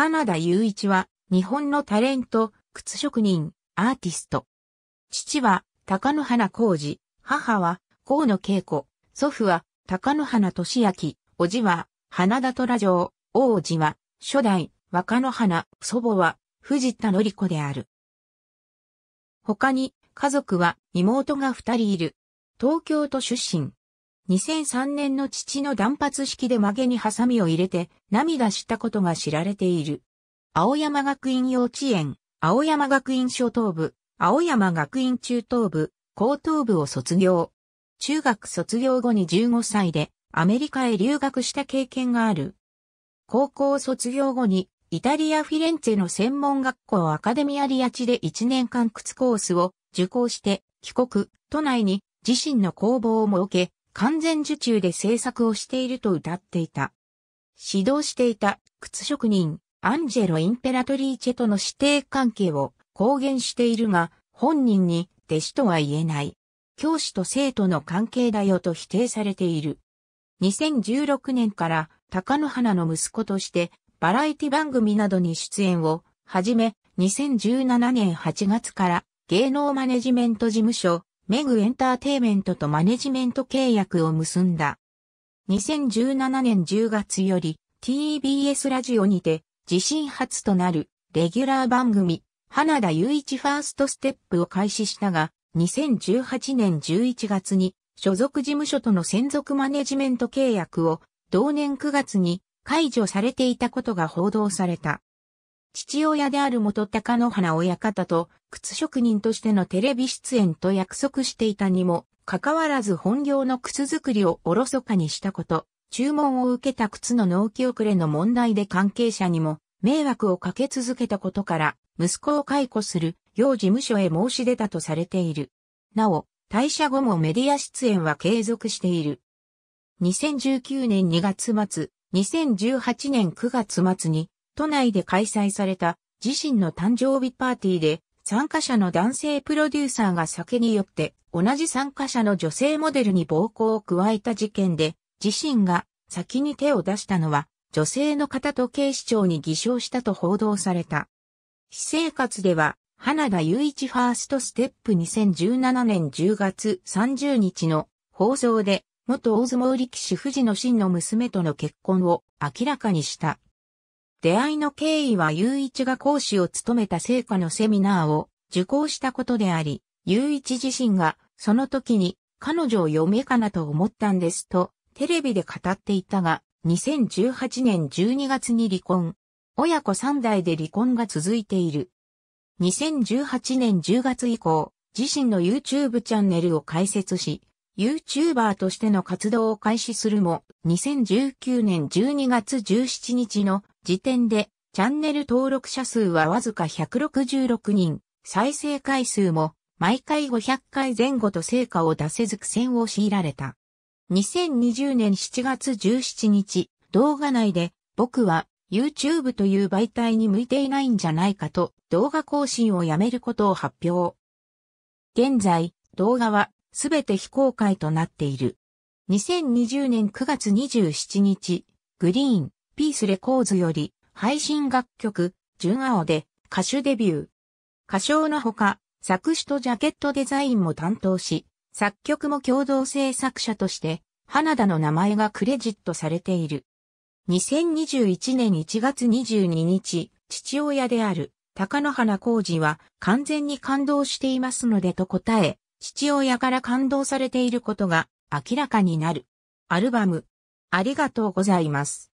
花田雄一は、日本のタレント、靴職人、アーティスト。父は、高野花浩二、母は、河野恵子、祖父は、高野花俊明、叔父は、花田虎城、王子は、初代、若野花、祖母は、藤田のり子である。他に、家族は妹が二人いる。東京都出身、2003年の父の断髪式で曲げにハサミを入れて涙したことが知られている。青山学院幼稚園、青山学院初等部、青山学院中等部、高等部を卒業。中学卒業後に15歳でアメリカへ留学した経験がある。高校卒業後にイタリア・フィレンツェの専門学校アカデミアリアチで1年間靴コースを受講して帰国、都内に自身の工房を設け、完全受注で制作をしていると歌っていた。指導していた靴職人、アンジェロ・インペラトリーチェとの指定関係を公言しているが、本人に弟子とは言えない。教師と生徒の関係だよと否定されている。2016年から高野花の息子としてバラエティ番組などに出演をはじめ、2017年8月から芸能マネジメント事務所メグエンターテイメントとマネジメント契約を結んだ。2017年10月より TBS ラジオにて自身初となるレギュラー番組花田雄一ファーストステップを開始したが2018年11月に所属事務所との専属マネジメント契約を同年9月に解除されていたことが報道された。父親である元高野花親方と靴職人としてのテレビ出演と約束していたにも、かかわらず本業の靴作りをおろそかにしたこと、注文を受けた靴の納期遅れの問題で関係者にも迷惑をかけ続けたことから、息子を解雇する、要事務所へ申し出たとされている。なお、退社後もメディア出演は継続している。2019年2月末、2018年9月末に、都内で開催された自身の誕生日パーティーで参加者の男性プロデューサーが酒によって同じ参加者の女性モデルに暴行を加えた事件で自身が先に手を出したのは女性の方と警視庁に偽証したと報道された。私生活では花田雄一ファーストステップ2017年10月30日の放送で元大相撲力士藤野真の娘との結婚を明らかにした。出会いの経緯は雄一が講師を務めた成果のセミナーを受講したことであり、雄一自身がその時に彼女を嫁かなと思ったんですとテレビで語っていたが、2018年12月に離婚。親子3代で離婚が続いている。2018年10月以降、自身の YouTube チャンネルを開設し、YouTuber としての活動を開始するも、2019年12月17日の時点でチャンネル登録者数はわずか166人、再生回数も毎回500回前後と成果を出せず苦戦を強いられた。2020年7月17日、動画内で僕は YouTube という媒体に向いていないんじゃないかと動画更新をやめることを発表。現在、動画はすべて非公開となっている。2020年9月27日、グリーン、ピースレコーズより配信楽曲、純青で歌手デビュー。歌唱のほか、作詞とジャケットデザインも担当し、作曲も共同制作者として、花田の名前がクレジットされている。2021年1月22日、父親である高野花浩二は完全に感動していますのでと答え、父親から感動されていることが明らかになる。アルバム、ありがとうございます。